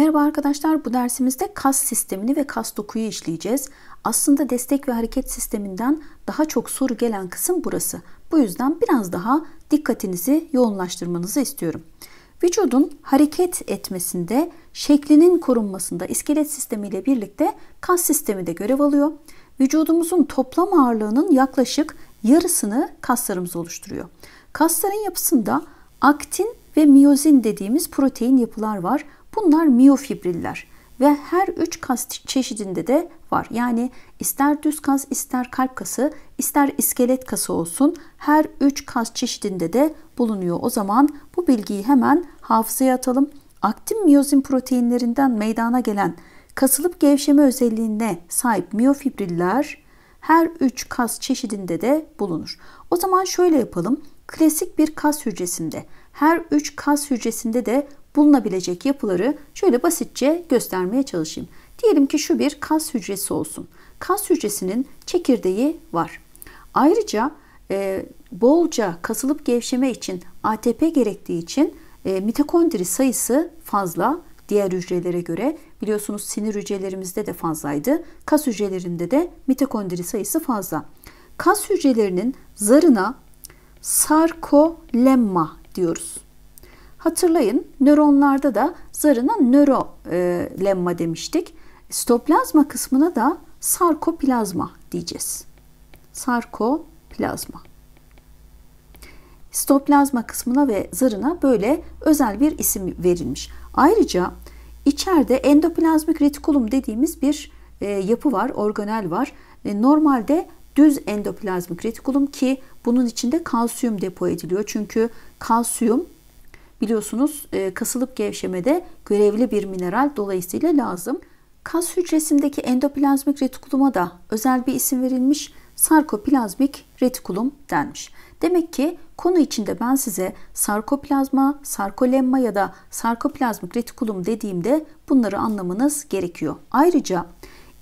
Merhaba arkadaşlar, bu dersimizde kas sistemini ve kas dokuyu işleyeceğiz. Aslında destek ve hareket sisteminden daha çok soru gelen kısım burası. Bu yüzden biraz daha dikkatinizi yoğunlaştırmanızı istiyorum. Vücudun hareket etmesinde, şeklinin korunmasında iskelet sistemiyle birlikte kas sistemi de görev alıyor. Vücudumuzun toplam ağırlığının yaklaşık yarısını kaslarımız oluşturuyor. Kasların yapısında aktin ve miyozin dediğimiz protein yapılar var. Bunlar miyofibriller ve her üç kas çeşidinde de var. Yani ister düz kas, ister kalp kası, ister iskelet kası olsun her üç kas çeşidinde de bulunuyor. O zaman bu bilgiyi hemen hafızaya atalım. Aktin miyozin proteinlerinden meydana gelen kasılıp gevşeme özelliğine sahip miyofibriller her üç kas çeşidinde de bulunur. O zaman şöyle yapalım. Klasik bir kas hücresinde her üç kas hücresinde de bulunabilecek yapıları şöyle basitçe göstermeye çalışayım. Diyelim ki şu bir kas hücresi olsun. Kas hücresinin çekirdeği var. Ayrıca e, bolca kasılıp gevşeme için ATP gerektiği için e, mitokondri sayısı fazla diğer hücrelere göre. Biliyorsunuz sinir hücrelerimizde de fazlaydı. Kas hücrelerinde de mitokondri sayısı fazla. Kas hücrelerinin zarına sarkolemma diyoruz. Hatırlayın nöronlarda da zarına nörolemma e, demiştik. Sitoplazma kısmına da sarkoplazma diyeceğiz. Sarkoplazma. Sitoplazma kısmına ve zarına böyle özel bir isim verilmiş. Ayrıca içeride endoplazmik retikulum dediğimiz bir e, yapı var, organel var. E, normalde düz endoplazmik retikulum ki bunun içinde kalsiyum depo ediliyor. Çünkü kalsiyum biliyorsunuz e, kasılıp gevşemede görevli bir mineral dolayısıyla lazım. Kas hücresindeki endoplazmik retikuluma da özel bir isim verilmiş sarkoplazmik retikulum denmiş. Demek ki konu içinde ben size sarkoplazma, sarkolemma ya da sarkoplazmik retikulum dediğimde bunları anlamanız gerekiyor. Ayrıca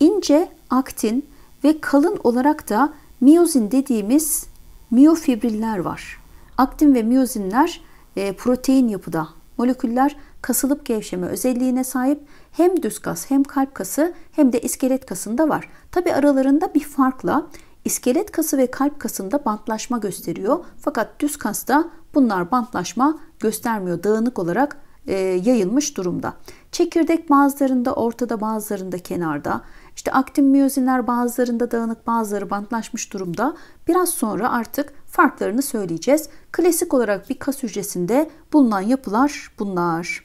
ince aktin ve kalın olarak da miyozin dediğimiz miyofibriller var. Aktin ve miyozinler e, protein yapıda moleküller kasılıp gevşeme özelliğine sahip hem düz kas hem kalp kası hem de iskelet kasında var. Tabi aralarında bir farkla iskelet kası ve kalp kasında bantlaşma gösteriyor. Fakat düz kasta bunlar bantlaşma göstermiyor. Dağınık olarak e, yayılmış durumda. Çekirdek bazılarında ortada bazılarında kenarda. İşte aktin miyozinler bazılarında dağınık bazıları bantlaşmış durumda. Biraz sonra artık farklarını söyleyeceğiz. Klasik olarak bir kas hücresinde bulunan yapılar bunlar.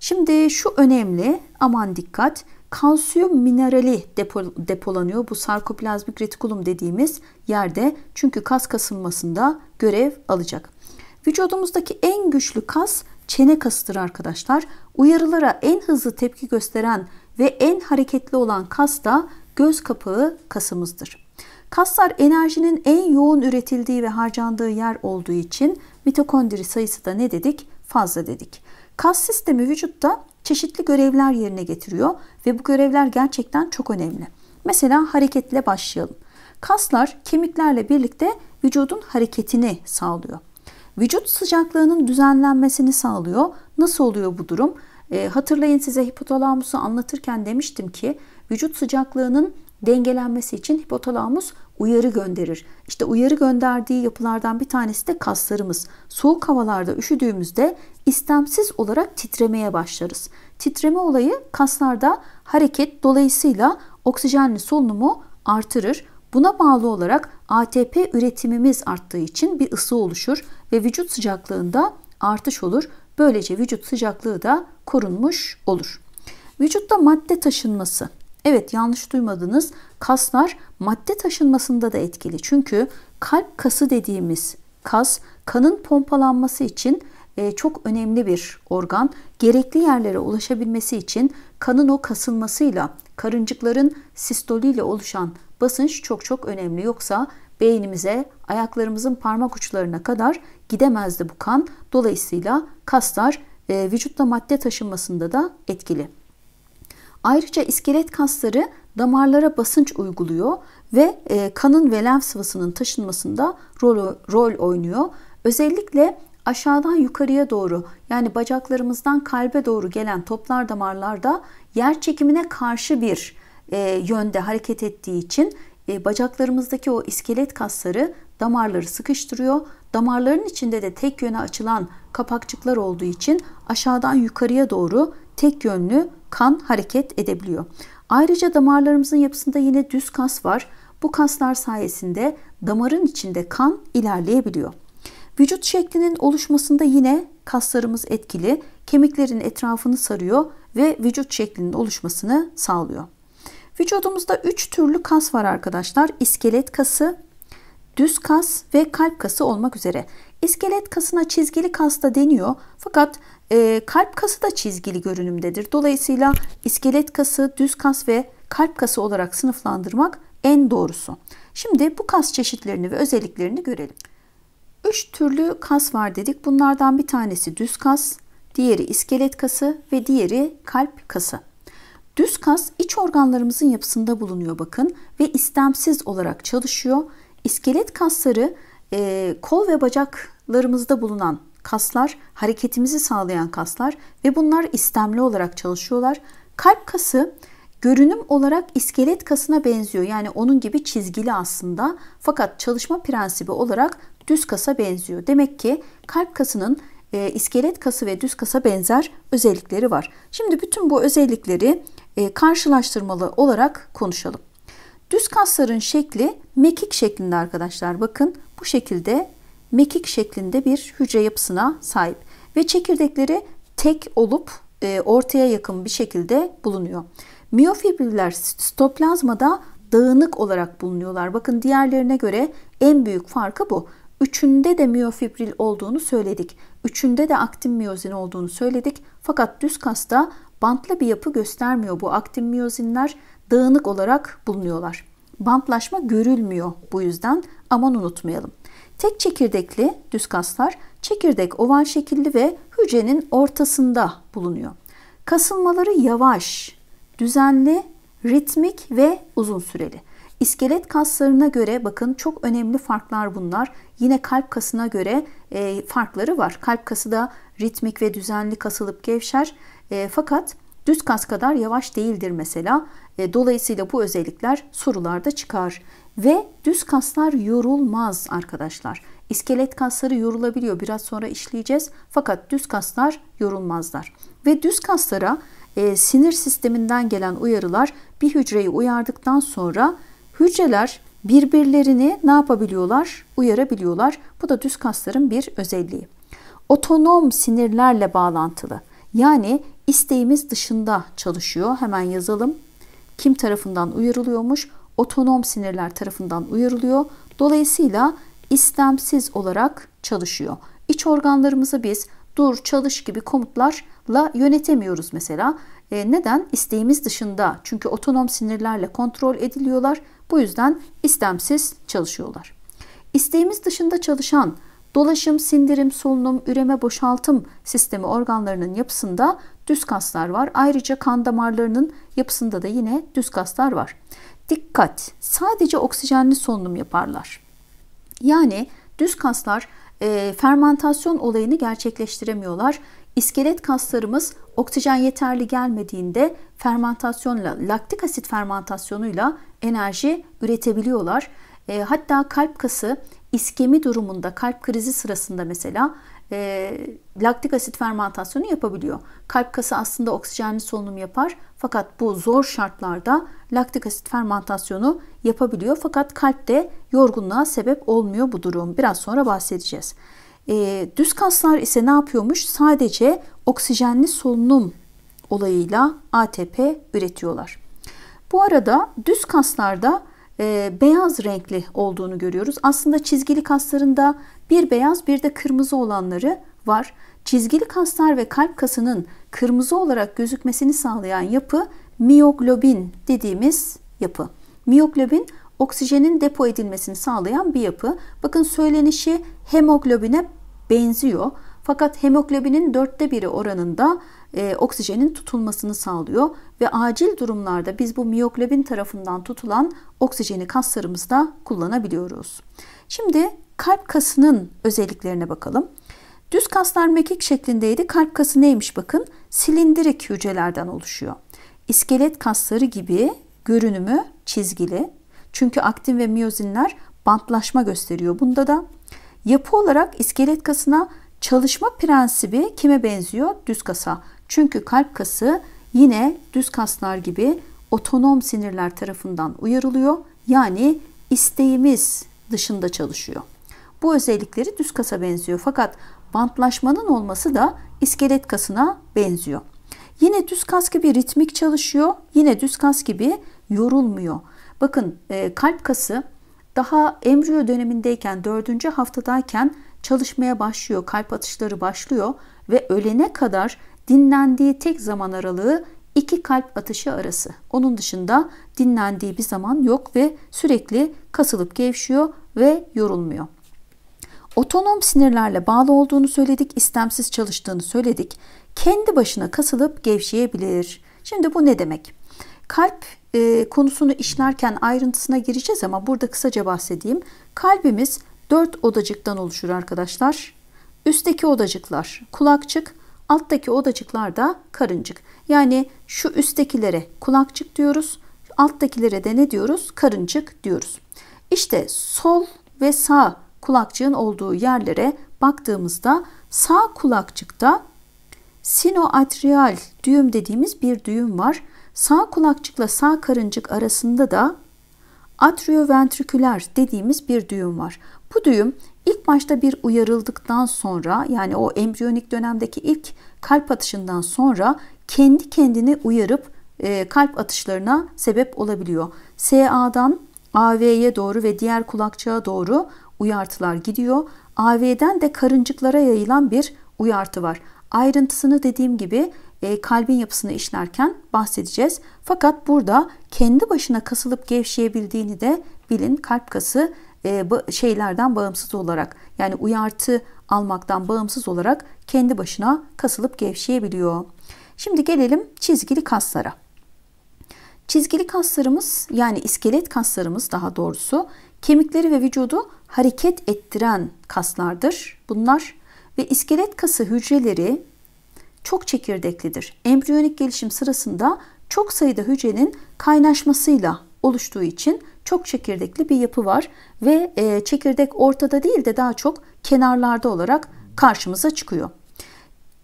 Şimdi şu önemli aman dikkat kalsiyum minerali depo, depolanıyor bu sarkoplazmik retikulum dediğimiz yerde çünkü kas kasılmasında görev alacak. Vücudumuzdaki en güçlü kas çene kasıdır arkadaşlar. Uyarılara en hızlı tepki gösteren ve en hareketli olan kas da göz kapağı kasımızdır. Kaslar enerjinin en yoğun üretildiği ve harcandığı yer olduğu için mitokondri sayısı da ne dedik? Fazla dedik. Kas sistemi vücutta çeşitli görevler yerine getiriyor ve bu görevler gerçekten çok önemli. Mesela hareketle başlayalım. Kaslar kemiklerle birlikte vücudun hareketini sağlıyor. Vücut sıcaklığının düzenlenmesini sağlıyor. Nasıl oluyor bu durum? E, hatırlayın size hipotalamusu anlatırken demiştim ki vücut sıcaklığının dengelenmesi için hipotalamus uyarı gönderir. İşte uyarı gönderdiği yapılardan bir tanesi de kaslarımız. Soğuk havalarda üşüdüğümüzde istemsiz olarak titremeye başlarız. Titreme olayı kaslarda hareket dolayısıyla oksijenli solunumu artırır. Buna bağlı olarak ATP üretimimiz arttığı için bir ısı oluşur ve vücut sıcaklığında artış olur. Böylece vücut sıcaklığı da korunmuş olur. Vücutta madde taşınması Evet yanlış duymadınız. Kaslar madde taşınmasında da etkili. Çünkü kalp kası dediğimiz kas kanın pompalanması için e, çok önemli bir organ. Gerekli yerlere ulaşabilmesi için kanın o kasılmasıyla, karıncıkların sistoliyle oluşan basınç çok çok önemli. Yoksa beynimize, ayaklarımızın parmak uçlarına kadar gidemezdi bu kan. Dolayısıyla kaslar e, vücutta madde taşınmasında da etkili. Ayrıca iskelet kasları damarlara basınç uyguluyor ve e, kanın ve lenf sıvısının taşınmasında rol, rol oynuyor. Özellikle aşağıdan yukarıya doğru yani bacaklarımızdan kalbe doğru gelen toplar damarlarda yer çekimine karşı bir e, yönde hareket ettiği için e, bacaklarımızdaki o iskelet kasları damarları sıkıştırıyor. Damarların içinde de tek yöne açılan kapakçıklar olduğu için aşağıdan yukarıya doğru tek yönlü kan hareket edebiliyor. Ayrıca damarlarımızın yapısında yine düz kas var. Bu kaslar sayesinde damarın içinde kan ilerleyebiliyor. Vücut şeklinin oluşmasında yine kaslarımız etkili. Kemiklerin etrafını sarıyor ve vücut şeklinin oluşmasını sağlıyor. Vücudumuzda 3 türlü kas var arkadaşlar. İskelet kası, düz kas ve kalp kası olmak üzere. İskelet kasına çizgili kas da deniyor. Fakat e, kalp kası da çizgili görünümdedir. Dolayısıyla iskelet kası, düz kas ve kalp kası olarak sınıflandırmak en doğrusu. Şimdi bu kas çeşitlerini ve özelliklerini görelim. Üç türlü kas var dedik. Bunlardan bir tanesi düz kas, diğeri iskelet kası ve diğeri kalp kası. Düz kas iç organlarımızın yapısında bulunuyor bakın ve istemsiz olarak çalışıyor. İskelet kasları e, kol ve bacaklarımızda bulunan kaslar, hareketimizi sağlayan kaslar ve bunlar istemli olarak çalışıyorlar. Kalp kası görünüm olarak iskelet kasına benziyor. Yani onun gibi çizgili aslında fakat çalışma prensibi olarak düz kasa benziyor. Demek ki kalp kasının e, iskelet kası ve düz kasa benzer özellikleri var. Şimdi bütün bu özellikleri e, karşılaştırmalı olarak konuşalım. Düz kasların şekli mekik şeklinde arkadaşlar. Bakın bu şekilde mekik şeklinde bir hücre yapısına sahip ve çekirdekleri tek olup e, ortaya yakın bir şekilde bulunuyor. Miyofibriller sitoplazmada dağınık olarak bulunuyorlar. Bakın diğerlerine göre en büyük farkı bu. Üçünde de miyofibril olduğunu söyledik. Üçünde de aktin miyozin olduğunu söyledik. Fakat düz kasta bantlı bir yapı göstermiyor bu aktin miyozinler dağınık olarak bulunuyorlar. Bantlaşma görülmüyor bu yüzden aman unutmayalım. Tek çekirdekli düz kaslar çekirdek oval şekilli ve hücrenin ortasında bulunuyor. Kasılmaları yavaş, düzenli, ritmik ve uzun süreli. İskelet kaslarına göre bakın çok önemli farklar bunlar. Yine kalp kasına göre e, farkları var. Kalp kası da ritmik ve düzenli kasılıp gevşer. E, fakat Düz kas kadar yavaş değildir mesela. E, dolayısıyla bu özellikler sorularda çıkar. Ve düz kaslar yorulmaz arkadaşlar. İskelet kasları yorulabiliyor. Biraz sonra işleyeceğiz. Fakat düz kaslar yorulmazlar. Ve düz kaslara e, sinir sisteminden gelen uyarılar bir hücreyi uyardıktan sonra hücreler birbirlerini ne yapabiliyorlar? Uyarabiliyorlar. Bu da düz kasların bir özelliği. Otonom sinirlerle bağlantılı. Yani isteğimiz dışında çalışıyor. Hemen yazalım. Kim tarafından uyarılıyormuş? Otonom sinirler tarafından uyarılıyor. Dolayısıyla istemsiz olarak çalışıyor. İç organlarımızı biz dur, çalış gibi komutlarla yönetemiyoruz mesela. E, neden? İsteğimiz dışında. Çünkü otonom sinirlerle kontrol ediliyorlar. Bu yüzden istemsiz çalışıyorlar. İsteğimiz dışında çalışan Dolaşım, sindirim, solunum, üreme, boşaltım sistemi organlarının yapısında düz kaslar var. Ayrıca kan damarlarının yapısında da yine düz kaslar var. Dikkat! Sadece oksijenli solunum yaparlar. Yani düz kaslar e, fermentasyon olayını gerçekleştiremiyorlar. İskelet kaslarımız oksijen yeterli gelmediğinde fermentasyonla, laktik asit fermentasyonuyla enerji üretebiliyorlar. E, hatta kalp kası iskemi durumunda kalp krizi sırasında mesela e, laktik asit fermentasyonu yapabiliyor. Kalp kası aslında oksijenli solunum yapar fakat bu zor şartlarda laktik asit fermentasyonu yapabiliyor. Fakat kalpte yorgunluğa sebep olmuyor bu durum. Biraz sonra bahsedeceğiz. E, düz kaslar ise ne yapıyormuş? Sadece oksijenli solunum olayıyla ATP üretiyorlar. Bu arada düz kaslarda e, beyaz renkli olduğunu görüyoruz. Aslında çizgili kaslarında bir beyaz bir de kırmızı olanları var. Çizgili kaslar ve kalp kasının kırmızı olarak gözükmesini sağlayan yapı miyoglobin dediğimiz yapı. Miyoglobin oksijenin depo edilmesini sağlayan bir yapı. Bakın söylenişi hemoglobine benziyor. Fakat hemoglobinin dörtte biri oranında e, oksijenin tutulmasını sağlıyor ve acil durumlarda biz bu miyoglobin tarafından tutulan oksijeni kaslarımızda kullanabiliyoruz. Şimdi kalp kasının özelliklerine bakalım. Düz kaslar mekik şeklindeydi. Kalp kası neymiş bakın? Silindirik hücrelerden oluşuyor. İskelet kasları gibi görünümü çizgili. Çünkü aktin ve miyozinler bantlaşma gösteriyor bunda da. Yapı olarak iskelet kasına çalışma prensibi kime benziyor? Düz kasa. Çünkü kalp kası yine düz kaslar gibi otonom sinirler tarafından uyarılıyor. Yani isteğimiz dışında çalışıyor. Bu özellikleri düz kasa benziyor fakat bantlaşmanın olması da iskelet kasına benziyor. Yine düz kas gibi ritmik çalışıyor. Yine düz kas gibi yorulmuyor. Bakın e, kalp kası daha embriyo dönemindeyken 4. haftadayken çalışmaya başlıyor. Kalp atışları başlıyor ve ölene kadar dinlendiği tek zaman aralığı iki kalp atışı arası. Onun dışında dinlendiği bir zaman yok ve sürekli kasılıp gevşiyor ve yorulmuyor. Otonom sinirlerle bağlı olduğunu söyledik, istemsiz çalıştığını söyledik. Kendi başına kasılıp gevşeyebilir. Şimdi bu ne demek? Kalp e, konusunu işlerken ayrıntısına gireceğiz ama burada kısaca bahsedeyim. Kalbimiz dört odacıktan oluşur arkadaşlar. Üstteki odacıklar kulakçık, Alttaki odacıklar da karıncık. Yani şu üsttekilere kulakçık diyoruz. Alttakilere de ne diyoruz? Karıncık diyoruz. İşte sol ve sağ kulakçığın olduğu yerlere baktığımızda sağ kulakçıkta sinoatrial düğüm dediğimiz bir düğüm var. Sağ kulakçıkla sağ karıncık arasında da atrioventriküler dediğimiz bir düğüm var. Bu düğüm ilk başta bir uyarıldıktan sonra yani o embriyonik dönemdeki ilk kalp atışından sonra kendi kendini uyarıp e, kalp atışlarına sebep olabiliyor. SA'dan AV'ye doğru ve diğer kulakçığa doğru uyartılar gidiyor. AV'den de karıncıklara yayılan bir uyartı var. Ayrıntısını dediğim gibi e, kalbin yapısını işlerken bahsedeceğiz. Fakat burada kendi başına kasılıp gevşeyebildiğini de bilin. Kalp kası e, şeylerden bağımsız olarak yani uyartı almaktan bağımsız olarak kendi başına kasılıp gevşeyebiliyor. Şimdi gelelim çizgili kaslara. Çizgili kaslarımız yani iskelet kaslarımız daha doğrusu kemikleri ve vücudu hareket ettiren kaslardır. Bunlar ve iskelet kası hücreleri çok çekirdeklidir. Embriyonik gelişim sırasında çok sayıda hücrenin kaynaşmasıyla oluştuğu için çok çekirdekli bir yapı var ve e, çekirdek ortada değil de daha çok kenarlarda olarak karşımıza çıkıyor.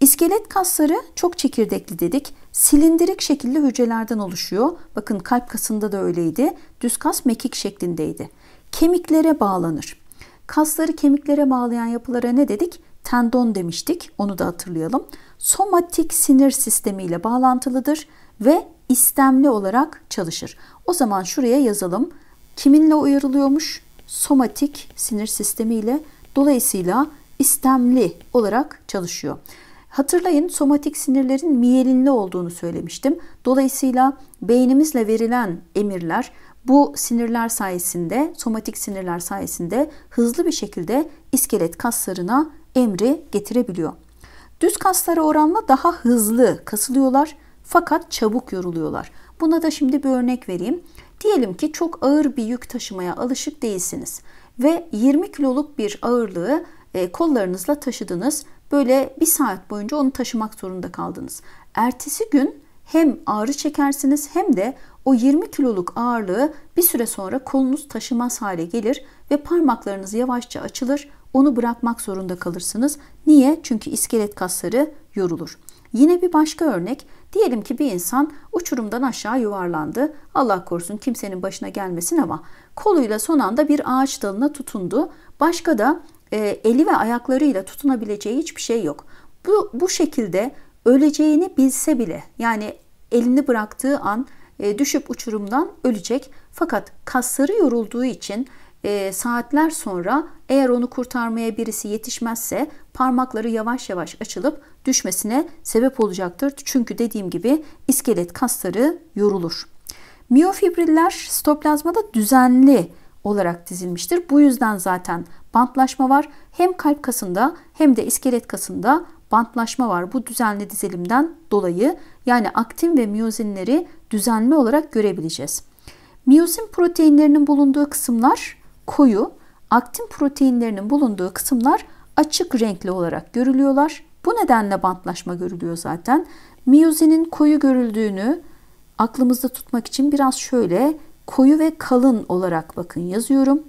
İskelet kasları çok çekirdekli dedik. Silindirik şekilli hücrelerden oluşuyor. Bakın kalp kasında da öyleydi. Düz kas mekik şeklindeydi. Kemiklere bağlanır. Kasları kemiklere bağlayan yapılara ne dedik? Tendon demiştik. Onu da hatırlayalım. Somatik sinir sistemiyle bağlantılıdır ve istemli olarak çalışır. O zaman şuraya yazalım. Kiminle uyarılıyormuş? Somatik sinir sistemiyle. Dolayısıyla istemli olarak çalışıyor. Hatırlayın somatik sinirlerin miyelinli olduğunu söylemiştim. Dolayısıyla beynimizle verilen emirler bu sinirler sayesinde, somatik sinirler sayesinde hızlı bir şekilde iskelet kaslarına emri getirebiliyor. Düz kaslara oranla daha hızlı kasılıyorlar fakat çabuk yoruluyorlar. Buna da şimdi bir örnek vereyim. Diyelim ki çok ağır bir yük taşımaya alışık değilsiniz ve 20 kiloluk bir ağırlığı e, kollarınızla taşıdınız. Böyle bir saat boyunca onu taşımak zorunda kaldınız. Ertesi gün hem ağrı çekersiniz hem de o 20 kiloluk ağırlığı bir süre sonra kolunuz taşımaz hale gelir ve parmaklarınız yavaşça açılır. Onu bırakmak zorunda kalırsınız. Niye? Çünkü iskelet kasları yorulur. Yine bir başka örnek. Diyelim ki bir insan uçurumdan aşağı yuvarlandı. Allah korusun kimsenin başına gelmesin ama koluyla son anda bir ağaç dalına tutundu. Başka da e, eli ve ayaklarıyla tutunabileceği hiçbir şey yok. Bu, bu şekilde öleceğini bilse bile yani elini bıraktığı an e, düşüp uçurumdan ölecek. Fakat kasları yorulduğu için e, saatler sonra eğer onu kurtarmaya birisi yetişmezse parmakları yavaş yavaş açılıp düşmesine sebep olacaktır. Çünkü dediğim gibi iskelet kasları yorulur. Miyofibriller sitoplazmada düzenli olarak dizilmiştir. Bu yüzden zaten bantlaşma var. Hem kalp kasında hem de iskelet kasında bantlaşma var. Bu düzenli dizilimden dolayı yani aktin ve miyozinleri düzenli olarak görebileceğiz. Miyozin proteinlerinin bulunduğu kısımlar koyu, aktin proteinlerinin bulunduğu kısımlar açık renkli olarak görülüyorlar. Bu nedenle bantlaşma görülüyor zaten. Miyozinin koyu görüldüğünü aklımızda tutmak için biraz şöyle koyu ve kalın olarak bakın yazıyorum.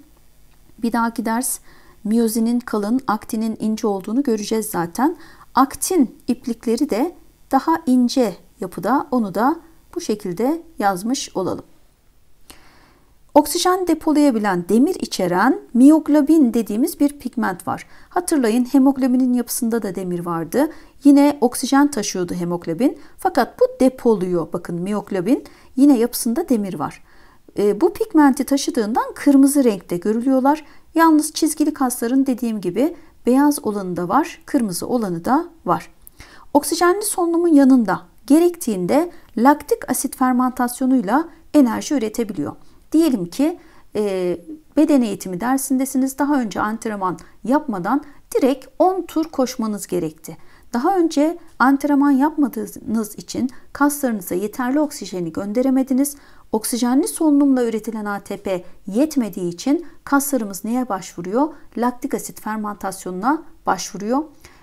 Bir dahaki ders miyozinin kalın, aktinin ince olduğunu göreceğiz zaten. Aktin iplikleri de daha ince yapıda onu da bu şekilde yazmış olalım. Oksijen depolayabilen, demir içeren miyoglobin dediğimiz bir pigment var. Hatırlayın hemoglobinin yapısında da demir vardı. Yine oksijen taşıyordu hemoglobin. Fakat bu depoluyor. Bakın miyoglobin yine yapısında demir var. E, bu pigmenti taşıdığından kırmızı renkte görülüyorlar. Yalnız çizgili kasların dediğim gibi beyaz olanı da var, kırmızı olanı da var. Oksijenli solunumun yanında gerektiğinde laktik asit fermentasyonuyla enerji üretebiliyor. Diyelim ki e, beden eğitimi dersindesiniz. Daha önce antrenman yapmadan direkt 10 tur koşmanız gerekti. Daha önce antrenman yapmadığınız için kaslarınıza yeterli oksijeni gönderemediniz. Oksijenli solunumla üretilen ATP yetmediği için kaslarımız neye başvuruyor? Laktik asit fermentasyonuna başvuruyor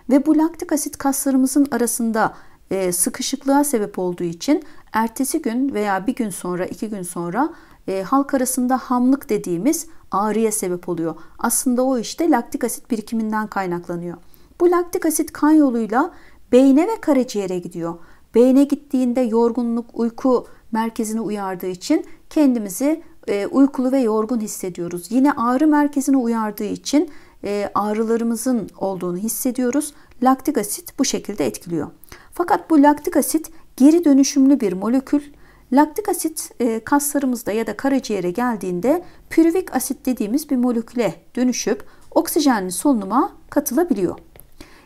ve bu laktik asit kaslarımızın arasında e, sıkışıklığa sebep olduğu için ertesi gün veya bir gün sonra, iki gün sonra e, halk arasında hamlık dediğimiz ağrıya sebep oluyor. Aslında o işte laktik asit birikiminden kaynaklanıyor. Bu laktik asit kan yoluyla beyne ve karaciğere gidiyor. Beyne gittiğinde yorgunluk, uyku merkezini uyardığı için kendimizi e, uykulu ve yorgun hissediyoruz. Yine ağrı merkezini uyardığı için e, ağrılarımızın olduğunu hissediyoruz. Laktik asit bu şekilde etkiliyor. Fakat bu laktik asit geri dönüşümlü bir molekül Laktik asit e, kaslarımızda ya da karaciğere geldiğinde pürvik asit dediğimiz bir moleküle dönüşüp oksijenli solunuma katılabiliyor.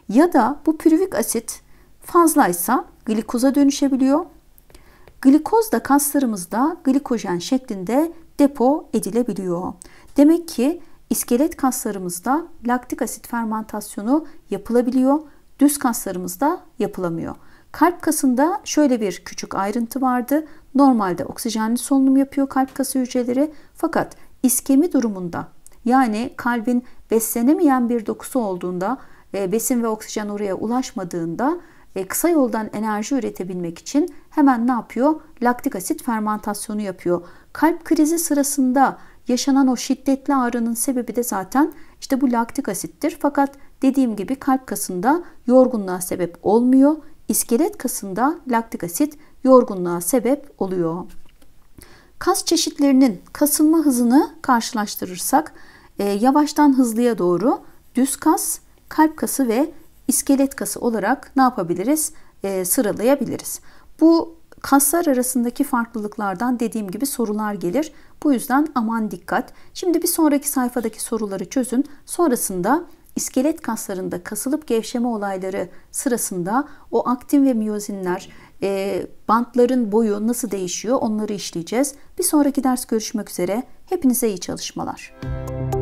Ya da bu pürvik asit fazlaysa glikoza dönüşebiliyor. Glikoz da kaslarımızda glikojen şeklinde depo edilebiliyor. Demek ki iskelet kaslarımızda laktik asit fermentasyonu yapılabiliyor. Düz kaslarımızda yapılamıyor. Kalp kasında şöyle bir küçük ayrıntı vardı. Normalde oksijenli solunum yapıyor kalp kası hücreleri fakat iskemi durumunda yani kalbin beslenemeyen bir dokusu olduğunda e, besin ve oksijen oraya ulaşmadığında e, kısa yoldan enerji üretebilmek için hemen ne yapıyor? Laktik asit fermentasyonu yapıyor. Kalp krizi sırasında yaşanan o şiddetli ağrının sebebi de zaten işte bu laktik asittir. Fakat dediğim gibi kalp kasında yorgunluğa sebep olmuyor. İskelet kasında laktik asit yorgunluğa sebep oluyor. Kas çeşitlerinin kasılma hızını karşılaştırırsak e, yavaştan hızlıya doğru düz kas, kalp kası ve iskelet kası olarak ne yapabiliriz? E, sıralayabiliriz. Bu kaslar arasındaki farklılıklardan dediğim gibi sorular gelir. Bu yüzden aman dikkat. Şimdi bir sonraki sayfadaki soruları çözün. Sonrasında iskelet kaslarında kasılıp gevşeme olayları sırasında o aktin ve miyozinler e, bantların boyu nasıl değişiyor onları işleyeceğiz. Bir sonraki ders görüşmek üzere. Hepinize iyi çalışmalar. Müzik